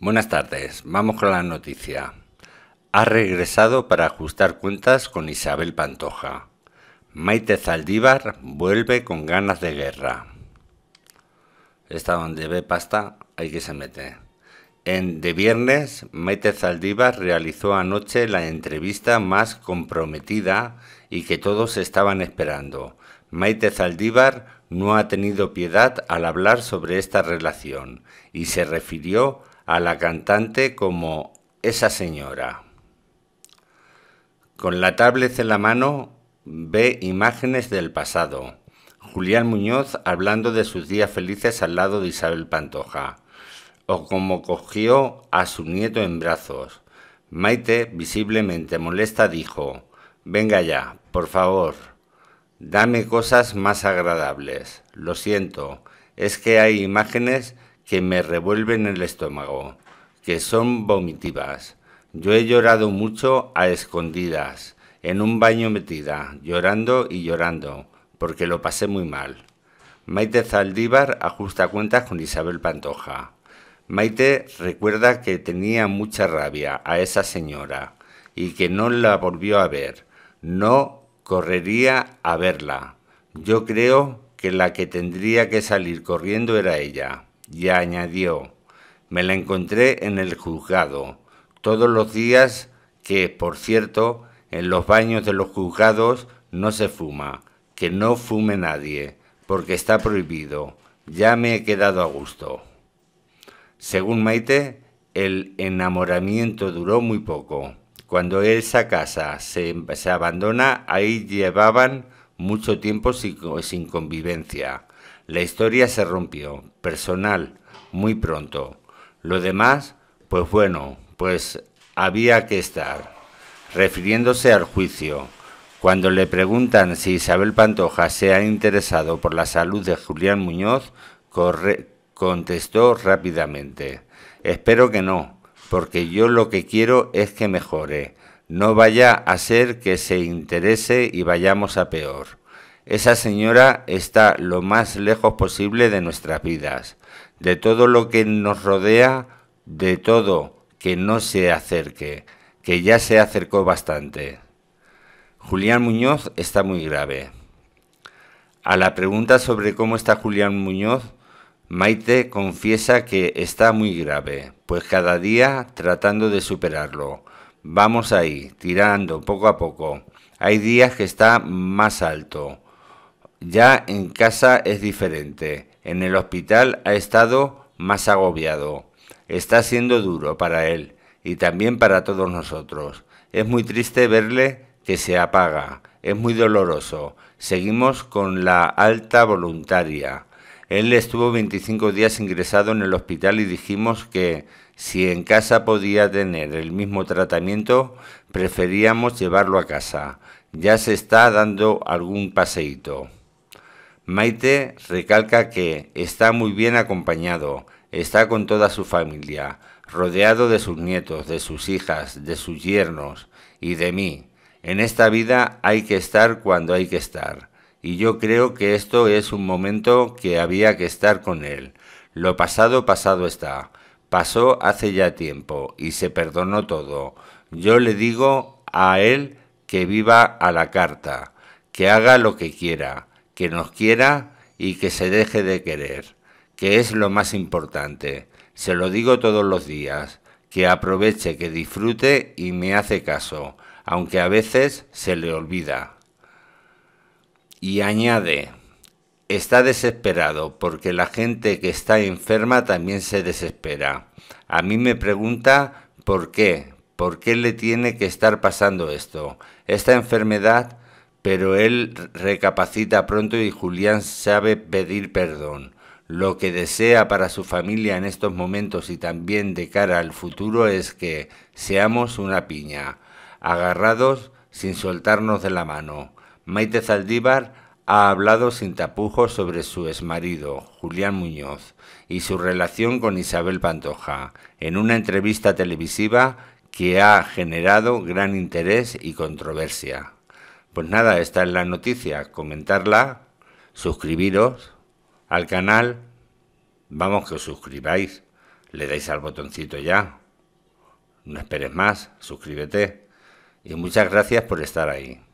Buenas tardes, vamos con la noticia. Ha regresado para ajustar cuentas con Isabel Pantoja. Maite Zaldívar vuelve con ganas de guerra. Está donde ve pasta, hay que se mete. En De Viernes, Maite Zaldívar realizó anoche la entrevista más comprometida y que todos estaban esperando. Maite Zaldívar no ha tenido piedad al hablar sobre esta relación y se refirió a la cantante como esa señora. Con la tablet en la mano ve imágenes del pasado. Julián Muñoz hablando de sus días felices al lado de Isabel Pantoja, o como cogió a su nieto en brazos. Maite, visiblemente molesta, dijo, Venga ya, por favor. Dame cosas más agradables. Lo siento, es que hay imágenes que me revuelven el estómago, que son vomitivas. Yo he llorado mucho a escondidas, en un baño metida, llorando y llorando, porque lo pasé muy mal. Maite Zaldívar ajusta cuentas con Isabel Pantoja. Maite recuerda que tenía mucha rabia a esa señora y que no la volvió a ver, no Correría a verla. Yo creo que la que tendría que salir corriendo era ella. Y añadió, me la encontré en el juzgado, todos los días que, por cierto, en los baños de los juzgados no se fuma, que no fume nadie, porque está prohibido. Ya me he quedado a gusto. Según Maite, el enamoramiento duró muy poco. Cuando esa casa se, abandona, ahí llevaban mucho tiempo sin, convivencia. La historia se rompió, personal, muy pronto. Lo demás, pues bueno, pues había que estar. Refiriéndose al juicio, cuando le preguntan si Isabel Pantoja se ha interesado por la salud de Julián Muñoz, contestó rápidamente, espero que no porque yo lo que quiero es que mejore. No vaya a ser que se interese y vayamos a peor. Esa señora está lo más lejos posible de nuestras vidas, de todo lo que nos rodea, de todo que no se acerque, que ya se acercó bastante. Julián Muñoz está muy grave. A la pregunta sobre cómo está Julián Muñoz, Maite confiesa que está muy grave, pues cada día tratando de superarlo. Vamos ahí, tirando poco a poco. Hay días que está más alto. Ya en casa es diferente. En el hospital ha estado más agobiado. Está siendo duro para él y también para todos nosotros. Es muy triste verle que se apaga. Es muy doloroso. Seguimos con la alta voluntaria él estuvo 25 días ingresado en el hospital y dijimos que si en casa podía tener el mismo tratamiento, preferíamos llevarlo a casa. Ya se está dando algún paseíto. Maite recalca que está muy bien acompañado, está con toda su familia, rodeado de sus nietos, de sus hijas, de sus yernos y de mí. En esta vida hay que estar cuando hay que estar y yo creo que esto es un momento que había que estar con él. Lo pasado pasado está. Pasó hace ya tiempo y se perdonó todo. Yo le digo a él que viva a la carta, que haga lo que quiera, que nos quiera y que se deje de querer, que es lo más importante. Se lo digo todos los días, que aproveche, que disfrute y me hace caso, aunque a veces se le olvida y añade, está desesperado porque la gente que está enferma también se desespera. A mí me pregunta por qué, por qué le tiene que estar pasando esto, esta enfermedad, pero él recapacita pronto y Julián sabe pedir perdón. Lo que desea para su familia en estos momentos y también de cara al futuro es que seamos una piña, agarrados sin soltarnos de la mano Maite Zaldívar ha hablado sin tapujos sobre su exmarido, Julián Muñoz, y su relación con Isabel Pantoja, en una entrevista televisiva que ha generado gran interés y controversia. Pues nada, esta es la noticia, comentarla, suscribiros al canal, vamos que os suscribáis, le dais al botoncito ya, no esperes más, suscríbete y muchas gracias por estar ahí.